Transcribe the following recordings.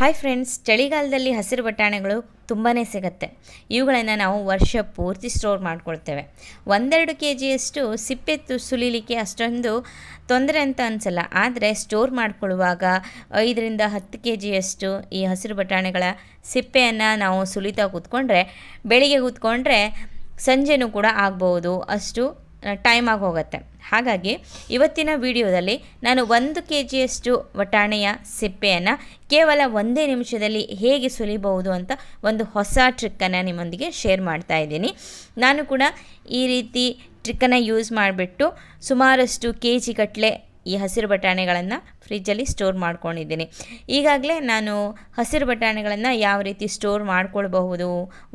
hi friends ಚಳಿಗಾಲದಲ್ಲಿ ಹಸಿರು ಬಟಾಣೆಗಳು ತುಂಬಾ ಸಿಗುತ್ತೆ ಇವುಗಳನ್ನು ನಾವು ವರ್ಷ ಪೂರ್ತಿ ಸ್ಟೋರ್ ಮಾಡ್ಕೊಳ್ತೇವೆ ಒಂದೆರಡು ಕೆ ಜಿಯಷ್ಟು ಸಿಪ್ಪೆ ಸುಲಿಲಿಕ್ಕೆ ಅಷ್ಟೊಂದು ತೊಂದರೆ ಅಂತ ಅನಿಸಲ್ಲ ಆದರೆ ಸ್ಟೋರ್ ಮಾಡಿಕೊಳ್ಳುವಾಗ ಐದರಿಂದ ಹತ್ತು ಕೆ ಜಿಯಷ್ಟು ಈ ಹಸಿರು ಬಟಾಣೆಗಳ ಸಿಪ್ಪೆಯನ್ನು ನಾವು ಸುಲಿತಾ ಕೂತ್ಕೊಂಡ್ರೆ ಬೆಳಿಗ್ಗೆ ಕೂತ್ಕೊಂಡ್ರೆ ಸಂಜೆನೂ ಕೂಡ ಆಗ್ಬೋದು ಅಷ್ಟು ಟೈಮ್ ಹೋಗುತ್ತೆ ಹಾಗಾಗಿ ಇವತ್ತಿನ ವಿಡಿಯೋದಲ್ಲಿ ನಾನು ಒಂದು ಕೆ ಜಿಯಷ್ಟು ವಟಾಣೆಯ ಸಿಪ್ಪೆಯನ್ನು ಕೇವಲ ಒಂದೇ ನಿಮಿಷದಲ್ಲಿ ಹೇಗೆ ಸುಲಿಬಹುದು ಅಂತ ಒಂದು ಹೊಸ ಟ್ರಿಕ್ಕನ್ನು ನಿಮ್ಮೊಂದಿಗೆ ಶೇರ್ ಮಾಡ್ತಾ ಇದ್ದೀನಿ ನಾನು ಕೂಡ ಈ ರೀತಿ ಟ್ರಿಕ್ಕನ್ನು ಯೂಸ್ ಮಾಡಿಬಿಟ್ಟು ಸುಮಾರಷ್ಟು ಕೆ ಜಿ ಈ ಹಸಿರು ಬಟಾಣೆಗಳನ್ನು ಫ್ರಿಜ್ಜಲ್ಲಿ ಸ್ಟೋರ್ ಮಾಡ್ಕೊಂಡಿದ್ದೀನಿ ಈಗಾಗಲೇ ನಾನು ಹಸಿರು ಬಟಾಣಿಗಳನ್ನು ಯಾವ ರೀತಿ ಸ್ಟೋರ್ ಮಾಡ್ಕೊಳ್ಬಹುದು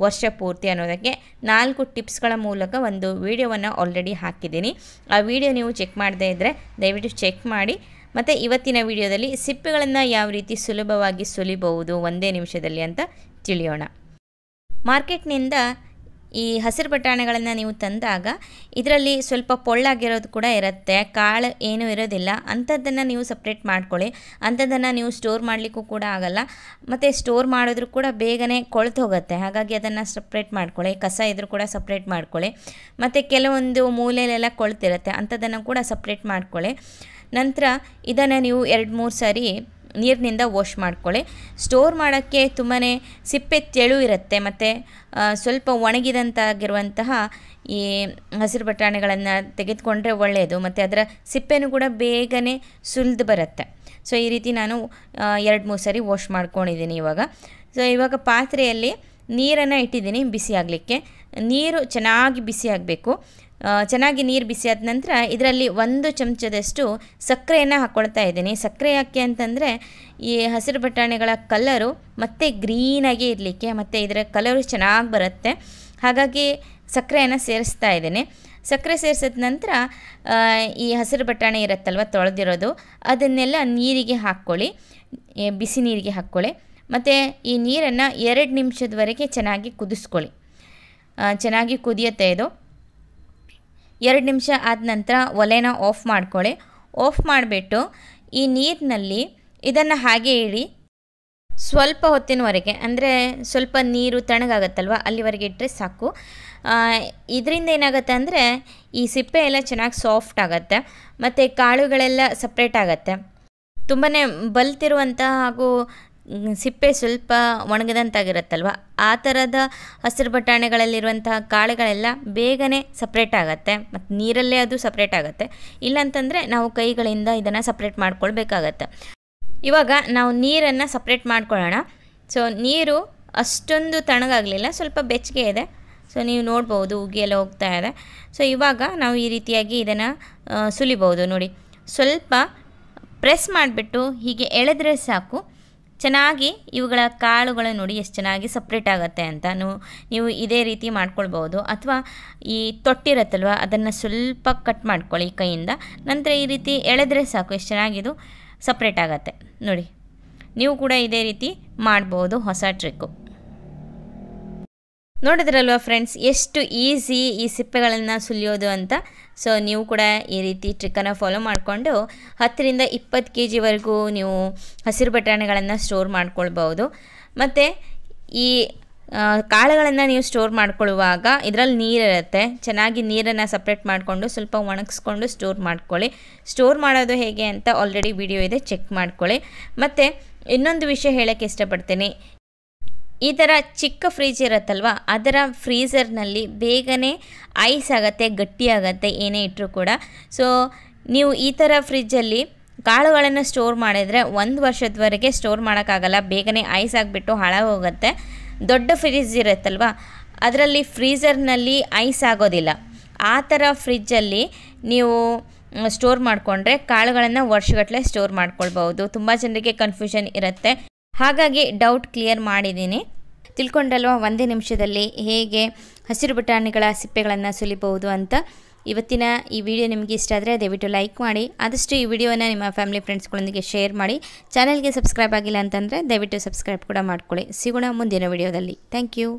ವರ್ಷ ಪೂರ್ತಿ ಅನ್ನೋದಕ್ಕೆ ನಾಲ್ಕು ಟಿಪ್ಸ್ಗಳ ಮೂಲಕ ಒಂದು ವೀಡಿಯೋವನ್ನು ಆಲ್ರೆಡಿ ಹಾಕಿದ್ದೀನಿ ಆ ವಿಡಿಯೋ ನೀವು ಚೆಕ್ ಮಾಡದೇ ಇದ್ದರೆ ದಯವಿಟ್ಟು ಚೆಕ್ ಮಾಡಿ ಮತ್ತು ಇವತ್ತಿನ ವಿಡಿಯೋದಲ್ಲಿ ಸಿಪ್ಪೆಗಳನ್ನು ಯಾವ ರೀತಿ ಸುಲಭವಾಗಿ ಸುಲಿಬಹುದು ಒಂದೇ ನಿಮಿಷದಲ್ಲಿ ಅಂತ ತಿಳಿಯೋಣ ಮಾರ್ಕೆಟ್ನಿಂದ ಈ ಹಸಿರು ಬಟಾಣಿಗಳನ್ನು ನೀವು ತಂದಾಗ ಇದರಲ್ಲಿ ಸ್ವಲ್ಪ ಪೊಳ್ಳಾಗಿರೋದು ಕೂಡ ಇರುತ್ತೆ ಕಾಳು ಏನೂ ಇರೋದಿಲ್ಲ ಅಂಥದ್ದನ್ನು ನೀವು ಸಪ್ರೇಟ್ ಮಾಡ್ಕೊಳ್ಳಿ ಅಂಥದ್ದನ್ನು ನೀವು ಸ್ಟೋರ್ ಮಾಡಲಿಕ್ಕೂ ಕೂಡ ಆಗಲ್ಲ ಮತ್ತು ಸ್ಟೋರ್ ಮಾಡೋದ್ರೂ ಕೂಡ ಬೇಗನೆ ಕೊಳ್ತು ಹೋಗುತ್ತೆ ಹಾಗಾಗಿ ಅದನ್ನು ಸಪ್ರೇಟ್ ಮಾಡ್ಕೊಳ್ಳಿ ಕಸ ಇದ್ರೂ ಕೂಡ ಸಪ್ರೇಟ್ ಮಾಡ್ಕೊಳ್ಳಿ ಮತ್ತು ಕೆಲವೊಂದು ಮೂಲೆಯಲ್ಲೆಲ್ಲ ಕೊಳ್ತಿರುತ್ತೆ ಅಂಥದ್ದನ್ನು ಕೂಡ ಸಪ್ರೇಟ್ ಮಾಡ್ಕೊಳ್ಳಿ ನಂತರ ಇದನ್ನು ನೀವು ಎರಡು ಮೂರು ಸಾರಿ ನೀರಿನಿಂದ ವಾಶ್ ಮಾಡ್ಕೊಳ್ಳಿ ಸ್ಟೋರ್ ಮಾಡೋಕ್ಕೆ ತುಂಬಾ ಸಿಪ್ಪೆ ತೆಳು ಇರುತ್ತೆ ಮತ್ತು ಸ್ವಲ್ಪ ಒಣಗಿದಂತಾಗಿರುವಂತಹ ಈ ಹಸಿರು ಬಟಾಣಿಗಳನ್ನು ತೆಗೆದುಕೊಂಡ್ರೆ ಒಳ್ಳೆಯದು ಮತ್ತು ಅದರ ಸಿಪ್ಪೆನೂ ಕೂಡ ಬೇಗನೆ ಸುಲಿದು ಬರುತ್ತೆ ಸೊ ಈ ರೀತಿ ನಾನು ಎರಡು ಮೂರು ಸರಿ ವಾಶ್ ಮಾಡ್ಕೊಂಡಿದ್ದೀನಿ ಇವಾಗ ಸೊ ಇವಾಗ ಪಾತ್ರೆಯಲ್ಲಿ ನೀರನ್ನು ಇಟ್ಟಿದ್ದೀನಿ ಬಿಸಿ ಆಗಲಿಕ್ಕೆ ನೀರು ಚೆನ್ನಾಗಿ ಬಿಸಿ ಆಗಬೇಕು ಚೆನ್ನಾಗಿ ನೀರು ಬಿಸಿಯಾದ ನಂತರ ಇದರಲ್ಲಿ ಒಂದು ಚಮಚದಷ್ಟು ಸಕ್ಕರೆಯನ್ನು ಹಾಕ್ಕೊಳ್ತಾ ಇದ್ದೀನಿ ಸಕ್ಕರೆ ಯಾಕೆ ಅಂತಂದರೆ ಈ ಹಸಿರು ಬಟಾಣಿಗಳ ಕಲ್ಲರು ಮತ್ತೆ ಗ್ರೀನಾಗಿ ಇರಲಿಕ್ಕೆ ಮತ್ತು ಇದರ ಕಲರು ಚೆನ್ನಾಗಿ ಬರುತ್ತೆ ಹಾಗಾಗಿ ಸಕ್ಕರೆಯನ್ನು ಸೇರಿಸ್ತಾ ಇದ್ದೀನಿ ಸಕ್ಕರೆ ಸೇರಿಸಿದ ನಂತರ ಈ ಹಸಿರು ಬಟಾಣಿ ಇರುತ್ತಲ್ವ ತೊಳೆದಿರೋದು ಅದನ್ನೆಲ್ಲ ನೀರಿಗೆ ಹಾಕ್ಕೊಳ್ಳಿ ಬಿಸಿ ನೀರಿಗೆ ಹಾಕ್ಕೊಳ್ಳಿ ಮತ್ತು ಈ ನೀರನ್ನು ಎರಡು ನಿಮಿಷದವರೆಗೆ ಚೆನ್ನಾಗಿ ಕುದಿಸ್ಕೊಳ್ಳಿ ಚೆನ್ನಾಗಿ ಕುದಿಯುತ್ತೆ ಇದು ಎರಡು ನಿಮಿಷ ಆದ ನಂತರ ಒಲೆನ ಆಫ್ ಮಾಡ್ಕೊಳ್ಳಿ ಆಫ್ ಮಾಡಿಬಿಟ್ಟು ಈ ನೀರಿನಲ್ಲಿ ಇದನ್ನು ಹಾಗೆ ಇಡಿ ಸ್ವಲ್ಪ ಹೊತ್ತಿನವರೆಗೆ ಅಂದರೆ ಸ್ವಲ್ಪ ನೀರು ತಣ್ಣಗಾಗತ್ತಲ್ವ ಅಲ್ಲಿವರೆಗೆ ಇಟ್ಟರೆ ಸಾಕು ಇದರಿಂದ ಏನಾಗುತ್ತೆ ಅಂದರೆ ಈ ಸಿಪ್ಪೆ ಎಲ್ಲ ಚೆನ್ನಾಗಿ ಸಾಫ್ಟ್ ಆಗುತ್ತೆ ಮತ್ತು ಕಾಳುಗಳೆಲ್ಲ ಸಪ್ರೇಟ್ ಆಗುತ್ತೆ ತುಂಬಾ ಬಲ್ತಿರುವಂಥ ಹಾಗೂ ಸಿಪ್ಪೆ ಸ್ವಲ್ಪ ಒಣಗದಂತಾಗಿರುತ್ತಲ್ವ ಆ ಥರದ ಹಸಿರು ಬಟಾಣಿಗಳಲ್ಲಿರುವಂತಹ ಕಾಳುಗಳೆಲ್ಲ ಬೇಗನೆ ಸಪ್ರೇಟ್ ಆಗುತ್ತೆ ಮತ್ತು ನೀರಲ್ಲೇ ಅದು ಸಪ್ರೇಟ್ ಆಗುತ್ತೆ ಇಲ್ಲಾಂತಂದರೆ ನಾವು ಕೈಗಳಿಂದ ಇದನ್ನು ಸಪ್ರೇಟ್ ಮಾಡ್ಕೊಳ್ಬೇಕಾಗತ್ತೆ ಇವಾಗ ನಾವು ನೀರನ್ನು ಸಪ್ರೇಟ್ ಮಾಡ್ಕೊಳ್ಳೋಣ ಸೊ ನೀರು ಅಷ್ಟೊಂದು ತಣ್ಣಗಾಗಲಿಲ್ಲ ಸ್ವಲ್ಪ ಬೆಚ್ಚಗೆ ಇದೆ ಸೊ ನೀವು ನೋಡ್ಬೋದು ಉಗಿ ಹೋಗ್ತಾ ಇದೆ ಸೊ ಇವಾಗ ನಾವು ಈ ರೀತಿಯಾಗಿ ಇದನ್ನು ಸುಲಿಬೋದು ನೋಡಿ ಸ್ವಲ್ಪ ಪ್ರೆಸ್ ಮಾಡಿಬಿಟ್ಟು ಹೀಗೆ ಎಳೆದ್ರೆ ಸಾಕು ಚೆನ್ನಾಗಿ ಇವುಗಳ ಕಾಳುಗಳು ನೋಡಿ ಎಷ್ಟು ಚೆನ್ನಾಗಿ ಸಪ್ರೇಟ್ ಆಗುತ್ತೆ ಅಂತ ನೀವು ಇದೇ ರೀತಿ ಮಾಡ್ಕೊಳ್ಬೋದು ಅಥವಾ ಈ ತೊಟ್ಟಿರತ್ತಲ್ವ ಅದನ್ನು ಸ್ವಲ್ಪ ಕಟ್ ಮಾಡ್ಕೊಳ್ಳಿ ಕೈಯಿಂದ ನಂತರ ಈ ರೀತಿ ಎಳೆದ್ರೆ ಸಾಕು ಎಷ್ಟು ಚೆನ್ನಾಗಿದು ಸಪ್ರೇಟ್ ಆಗುತ್ತೆ ನೋಡಿ ನೀವು ಕೂಡ ಇದೇ ರೀತಿ ಮಾಡ್ಬೋದು ಹೊಸ ಟ್ರಿಕ್ಕು ನೋಡಿದ್ರಲ್ವ ಫ್ರೆಂಡ್ಸ್ ಎಷ್ಟು ಈಸಿ ಈ ಸಿಪ್ಪೆಗಳನ್ನು ಸುಲಿಯೋದು ಅಂತ ಸೊ ನೀವು ಕೂಡ ಈ ರೀತಿ ಟ್ರಿಕ್ಕನ್ನು ಫಾಲೋ ಮಾಡಿಕೊಂಡು ಹತ್ತರಿಂದ ಇಪ್ಪತ್ತು ಕೆ ಜಿವರೆಗೂ ನೀವು ಹಸಿರು ಬಟಾಣೆಗಳನ್ನು ಸ್ಟೋರ್ ಮಾಡ್ಕೊಳ್ಬೋದು ಮತ್ತು ಈ ಕಾಳುಗಳನ್ನು ನೀವು ಸ್ಟೋರ್ ಮಾಡ್ಕೊಳ್ಳುವಾಗ ಇದರಲ್ಲಿ ನೀರಿರುತ್ತೆ ಚೆನ್ನಾಗಿ ನೀರನ್ನು ಸಪ್ರೇಟ್ ಮಾಡಿಕೊಂಡು ಸ್ವಲ್ಪ ಒಣಗಿಸ್ಕೊಂಡು ಸ್ಟೋರ್ ಮಾಡ್ಕೊಳ್ಳಿ ಸ್ಟೋರ್ ಮಾಡೋದು ಹೇಗೆ ಅಂತ ಆಲ್ರೆಡಿ ವಿಡಿಯೋ ಇದೆ ಚೆಕ್ ಮಾಡ್ಕೊಳ್ಳಿ ಮತ್ತು ಇನ್ನೊಂದು ವಿಷಯ ಹೇಳೋಕ್ಕೆ ಇಷ್ಟಪಡ್ತೀನಿ ಈ ಥರ ಚಿಕ್ಕ ಫ್ರಿಜ್ ಇರುತ್ತಲ್ವ ಅದರ ಫ್ರೀಝರ್ನಲ್ಲಿ ಬೇಗನೆ ಐಸ್ ಆಗುತ್ತೆ ಗಟ್ಟಿಯಾಗತ್ತೆ ಏನೇ ಇಟ್ಟರೂ ಕೂಡ ಸೊ ನೀವು ಈ ಥರ ಫ್ರಿಜ್ಜಲ್ಲಿ ಕಾಳುಗಳನ್ನು ಸ್ಟೋರ್ ಮಾಡಿದರೆ ಒಂದು ವರ್ಷದವರೆಗೆ ಸ್ಟೋರ್ ಮಾಡೋಕ್ಕಾಗಲ್ಲ ಬೇಗನೆ ಐಸ್ ಆಗಿಬಿಟ್ಟು ಹೋಗುತ್ತೆ ದೊಡ್ಡ ಫ್ರಿಜ್ ಇರುತ್ತಲ್ವ ಅದರಲ್ಲಿ ಫ್ರೀಝರ್ನಲ್ಲಿ ಐಸ್ ಆಗೋದಿಲ್ಲ ಆ ಥರ ಫ್ರಿಜ್ಜಲ್ಲಿ ನೀವು ಸ್ಟೋರ್ ಮಾಡಿಕೊಂಡ್ರೆ ಕಾಳುಗಳನ್ನು ವರ್ಷಗಟ್ಟಲೆ ಸ್ಟೋರ್ ಮಾಡ್ಕೊಳ್ಬಹುದು ತುಂಬ ಜನರಿಗೆ ಕನ್ಫ್ಯೂಷನ್ ಇರುತ್ತೆ ಹಾಗಾಗಿ ಡೌಟ್ ಕ್ಲಿಯರ್ ಮಾಡಿದ್ದೀನಿ ತಿಳ್ಕೊಂಡಲ್ವ ಒಂದೇ ನಿಮಿಷದಲ್ಲಿ ಹೇಗೆ ಹಸಿರು ಬಟಾಣಿಗಳ ಸಿಪ್ಪೆಗಳನ್ನು ಸುಲಿಬಹುದು ಅಂತ ಇವತ್ತಿನ ಈ ವಿಡಿಯೋ ನಿಮಗೆ ಇಷ್ಟ ಆದರೆ ದಯವಿಟ್ಟು ಲೈಕ್ ಮಾಡಿ ಆದಷ್ಟು ಈ ವಿಡಿಯೋನ ನಿಮ್ಮ ಫ್ಯಾಮಿಲಿ ಫ್ರೆಂಡ್ಸ್ಗಳೊಂದಿಗೆ ಶೇರ್ ಮಾಡಿ ಚಾನಲ್ಗೆ ಸಬ್ಸ್ಕ್ರೈಬ್ ಆಗಿಲ್ಲ ಅಂತಂದರೆ ದಯವಿಟ್ಟು ಸಬ್ಸ್ಕ್ರೈಬ್ ಕೂಡ ಮಾಡ್ಕೊಳ್ಳಿ ಸಿಗೋಣ ಮುಂದಿನ ವಿಡಿಯೋದಲ್ಲಿ ಥ್ಯಾಂಕ್ ಯು